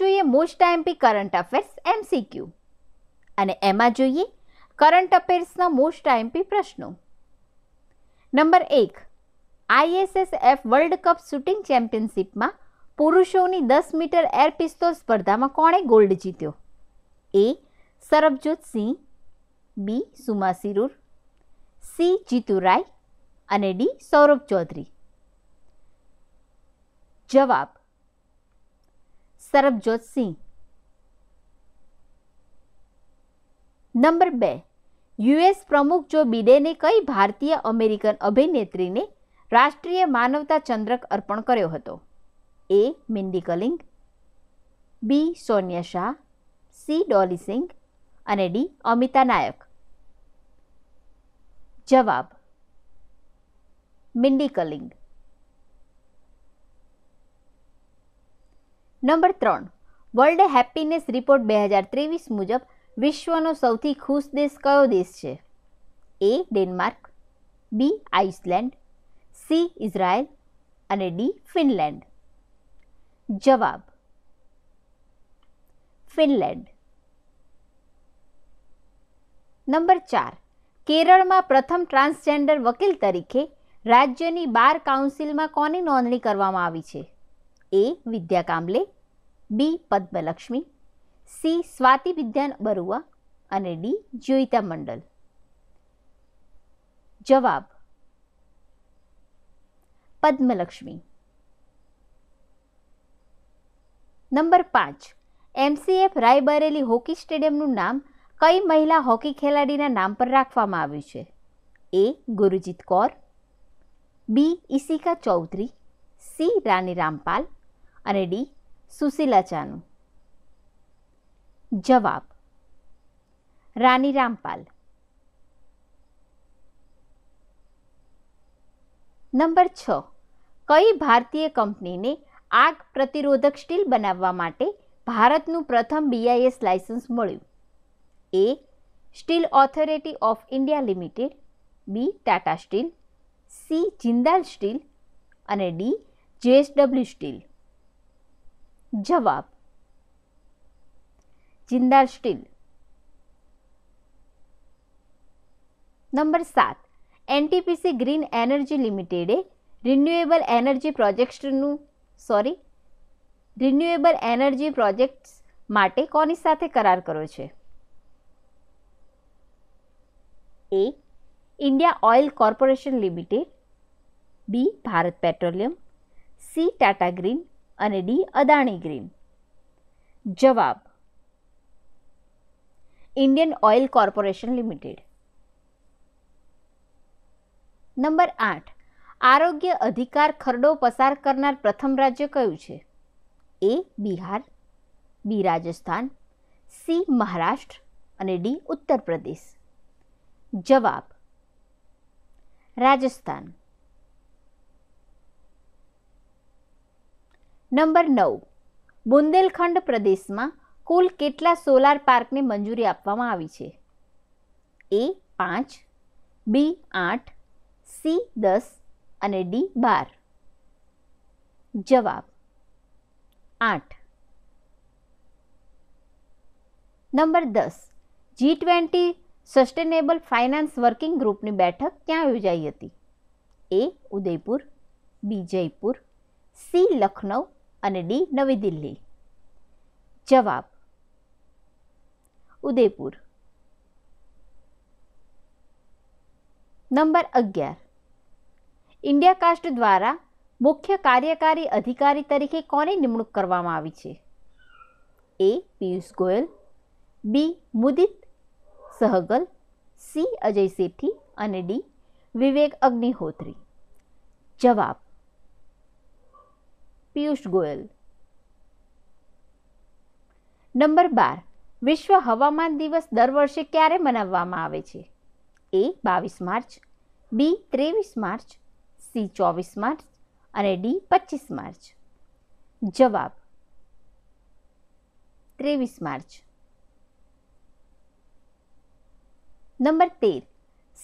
જોઈએ most MP current affairs MCQ અને એમાં જોઈએ કરંટ અફેર્સના મોસ્ટ એમપી પ્રશ્નો નંબર એક ISSF world cup shooting ચેમ્પિયનશિપમાં પુરુષોની દસ મીટર એર પિસ્તોલ સ્પર્ધામાં કોણે ગોલ્ડ જીત્યો A Sarabjot Singh B Suma Shirur C Jitu Rai અને ડી સૌરભ ચૌધરી જવાબ સરબજોત સિંહ નંબર બે યુએસ પ્રમુખ જો બિડેને કઈ ભારતીય અમેરિકન અભિનેત્રીને રાષ્ટ્રીય માનવતા ચંદ્રક અર્પણ કર્યો હતો A Mindy Kaling B Sonia Shah C Dolly Singh અને ડી અમિતા નાયક જવાબ મિન્ડી કલિંગ નંબર ત્રણ વર્લ્ડ હેપીનેસ રિપોર્ટ બે હજાર ત્રેવીસ મુજબ વિશ્વનો સૌથી ખુશ દેશ કયો દેશ છે A Denmark B Iceland C Israel અને ડી ફિનલેન્ડ જવાબ ફિનલેન્ડ નંબર ચાર કેરળમાં પ્રથમ ટ્રાન્સજેન્ડર વકીલ તરીકે રાજ્યની બાર કાઉન્સિલમાં કોની નોંધણી કરવામાં આવી છે એ વિદ્યા કાંબલે બી પદ્મલક્ષ્મી સી સ્વાતિ વિદ્યાન બરુવા અને ડી જોઈતા મંડલ જવાબ પદ્મલક્ષ્મી નંબર પાંચ એમસીએફ રાયબરેલી હોકી સ્ટેડિયમનું નામ કઈ મહિલા હોકી ખેલાડીના નામ પર રાખવામાં આવ્યું છે A Gurjit Kaur B Ishika Chaudhary C Rani Rampal અને ડી સુશીલા ચાનું જવાબ રાની રામપાલ નંબર છ કઈ ભારતીય કંપનીને આગ પ્રતિરોધક સ્ટીલ બનાવવા માટે ભારતનું પ્રથમ બીઆઈએસ લાયસન્સ મળ્યું A Steel Authority of India Limited B Tata Steel C Jindal Steel અને ડી જેએસડબલ્યુ સ્ટીલ જવાબ જિંદાલ સ્ટીલ નંબર સાત એનટીપીસી ગ્રીન એનર્જી લિમિટેડે રિન્યુએબલ એનર્જી પ્રોજેક્ટ્સનું સોરી રિન્યુએબલ એનર્જી પ્રોજેક્ટ્સ માટે કોની સાથે કરાર કર્યો છે A India Oil Corporation Limited B Bharat Petroleum C Tata Green અને ડી અદાણી ગ્રીન જવાબ Indian Oil Corporation Limited number આઠ આરોગ્ય અધિકાર ખરડો પસાર કરનાર પ્રથમ રાજ્ય કયું છે A Bihar B Rajasthan C Maharashtra અને ડી ઉત્તર પ્રદેશ જવાબ રાજસ્થાન નંબર નવ બુંદેલખંડ પ્રદેશમાં કુલ કેટલા સોલાર પાર્કને મંજૂરી આપવામાં આવી છે એ પાંચ બી આઠ સી દસ અને ડી બાર જવાબ આઠ નંબર દસ G twenty sustainable finance working ગ્રુપની બેઠક ક્યાં યોજાઈ હતી A Udaipur B Jaipur C Lucknow અને ડી નવી દિલ્હી જવાબ ઉદયપુર નંબર અગિયાર ઇન્ડિયા કાસ્ટ દ્વારા મુખ્ય કાર્યકારી અધિકારી તરીકે કોની નિમણૂક કરવામાં આવી છે A Piyush Goyal B Mudit Sehgal C Ajay Sethi અને ડી વિવેક અગ્નિહોત્રી જવાબ પિયુષ ગોયલ નંબર બાર વિશ્વ હવામાન દિવસ દર વર્ષે ક્યારે મનાવવામાં આવે છે એ બાવીસ માર્ચ બી ત્રેવીસ માર્ચ સી ચોવીસ માર્ચ અને ડી પચીસ માર્ચ જવાબ ત્રેવીસ માર્ચ નંબર તેર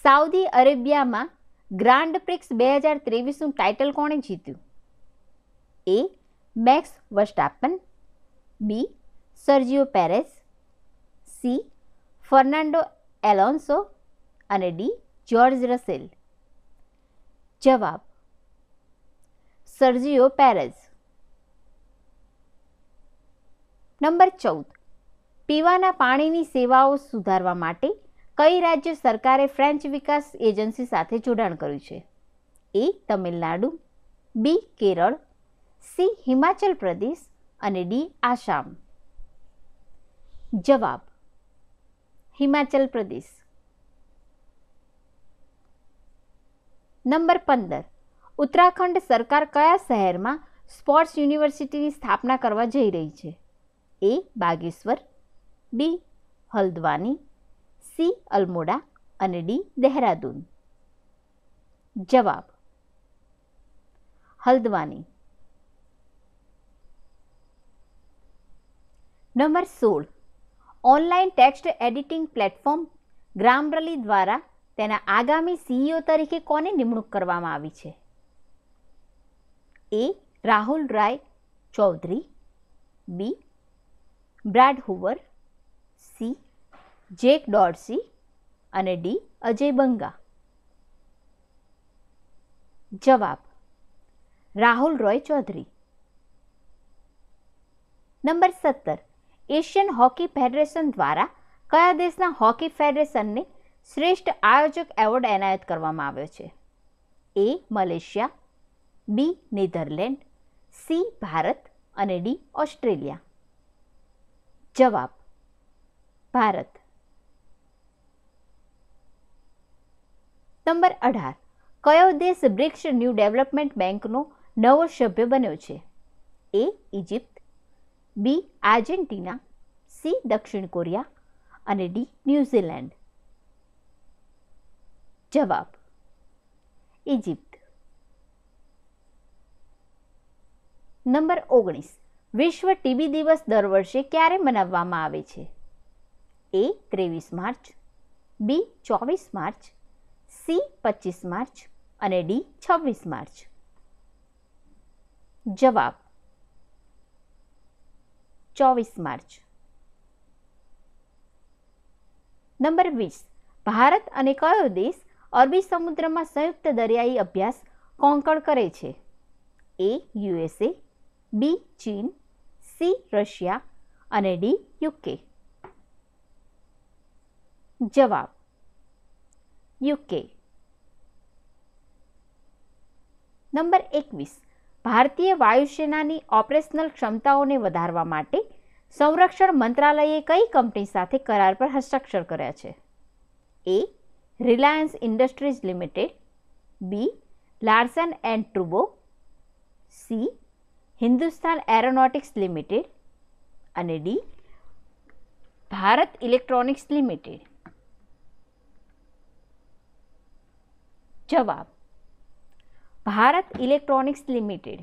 સાઉદી અરેબિયામાં ગ્રાન્ડ પ્રિક્સ બે હજાર ત્રેવીસનું ટાઇટલ કોણે જીત્યું A Max Verstappen B Sergio Perez C Fernando Alonso અને ડી જ્યોર્જ રસેલ જવાબ સર્જિયો પેરેઝ નંબર ચૌદ પીવાના પાણીની સેવાઓ સુધારવા માટે કઈ રાજ્ય સરકારે ફ્રેન્ચ વિકાસ એજન્સી સાથે જોડાણ કર્યું છે A Tamil Nadu B Kerala C Himachal Pradesh અને ડી આસામ જવાબ હિમાચલ પ્રદેશ નંબર પંદર ઉત્તરાખંડ સરકાર કયા શહેરમાં સ્પોર્ટ્સ યુનિવર્સિટીની સ્થાપના કરવા જઈ રહી છે A Bageshwar B Haldwani C Almora અને ડી દહેરાદૂન જવાબ હલ્દવાની નંબર સોળ online text editing platform Grammarly દ્વારા તેના આગામી સીઈઓ e તરીકે કોને નિમણૂક કરવામાં આવી છે A Rahul Rai Chaudhary B Brad Hoover C Jack Dorsey અને ડી અજય બંગા જવાબ રાહુલ રોય ચૌધરી નંબર સત્તર એશિયન હોકી ફેડરેશન દ્વારા કયા દેશના હોકી ફેડરેશનને શ્રેષ્ઠ આયોજક એવોર્ડ એનાયત કરવામાં આવ્યો છે A Malaysia B Netherland C Bharat અને ડી ઓસ્ટ્રેલિયા જવાબ ભારત નંબર અઢાર કયો દેશ બ્રિક્સ ન્યૂ ડેવલપમેન્ટ બેંકનો નવો સભ્ય બન્યો છે A Egypt B Argentina C દક્ષિણ કોરિયા અને ડી ન્યુઝીલેન્ડ જવાબ ઇજિપ્ત નંબર ઓગણીસ વિશ્વ ટીબી દિવસ દર વર્ષે ક્યારે મનાવવામાં આવે છે એ ત્રેવીસ માર્ચ બી ચોવીસ માર્ચ સી પચીસ માર્ચ અને ડી છવ્વીસ માર્ચ જવાબ ચોવીસ માર્ચ નંબર વીસ ભારત અને કયો દેશ અરબી સમુદ્રમાં સંયુક્ત દરિયાઈ અભ્યાસ કોંકણ કરે છે એ યુએસએ બી ચીન સી રશિયા અને ડી યુકે જવાબ યુકે નંબર એકવીસ ભારતીય વાયુસેનાની ઓપરેશનલ ક્ષમતાઓને વધારવા માટે સંરક્ષણ મંત્રાલયે કઈ કંપની સાથે કરાર પર હસ્તાક્ષર કર્યા છે A Reliance Industries Limited B Larsen and ટ્રુબો સી હિન્દુસ્તાન એરોનોટિક્સ લિમિટેડ અને ડી ભારત ઇલેક્ટ્રોનિક્સ લિમિટેડ જવાબ ભારત ઇલેક્ટ્રોનિક્સ લિમિટેડ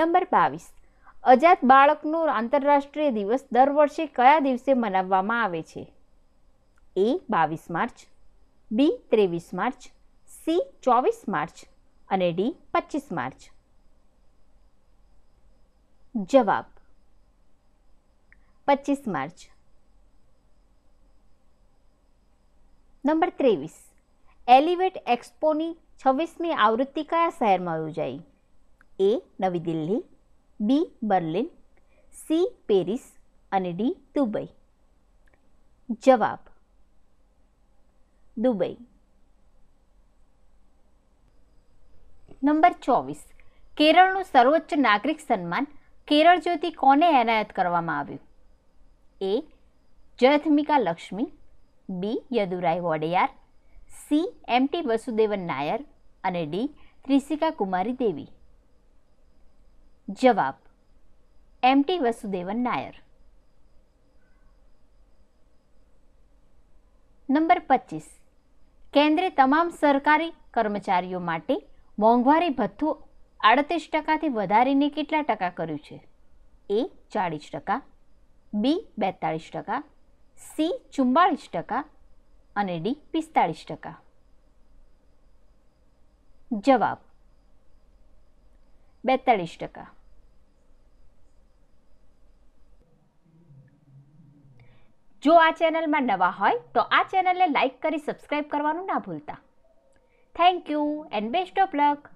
નંબર બાવીસ અજાત બાળકનો આંતરરાષ્ટ્રીય દિવસ દર વર્ષે કયા દિવસે મનાવવામાં આવે છે એ બાવીસ માર્ચ બી ત્રેવીસ માર્ચ સી ચોવીસ માર્ચ અને ડી પચીસ માર્ચ જવાબ પચીસ માર્ચ નંબર ત્રેવીસ એલિવેટ એક્સપોની છવ્વીસમી આવૃત્તિ કયા શહેરમાં યોજાઈ A Navi Delhi B Berlin C Paris અને ડી દુબઈ જવાબ દુબઈ નંબર ચોવીસ કેરળનું સર્વોચ્ચ નાગરિક સન્માન કેરળ જ્યોતિ કોને એનાયત કરવામાં આવ્યું A Jayathamika Lakshmi B Yaduraya Wodeyar C M T Vasudevan Nair અને ડી ત્રિષિકા કુમારી દેવી જવાબ M T Vasudevan Nair number પચીસ કેન્દ્રે તમામ સરકારી કર્મચારીઓ માટે મોંઘવારી ભથ્થું આડત્રીસ ટકાથી વધારીને કેટલા ટકા કર્યું છે એ ચાળીસ ટકા બી બેતાળીસ ટકા સી ચુમ્બાળીસ ટકા અને ડી પિસ્તાળીસ ટકા જવાબ બેતાળીસ ટકા જો આ ચેનલમાં નવા હોય તો આ ચેનલને લાઇક કરી સબસ્ક્રાઇબ કરવાનું ના ભૂલતા thank you and best of luck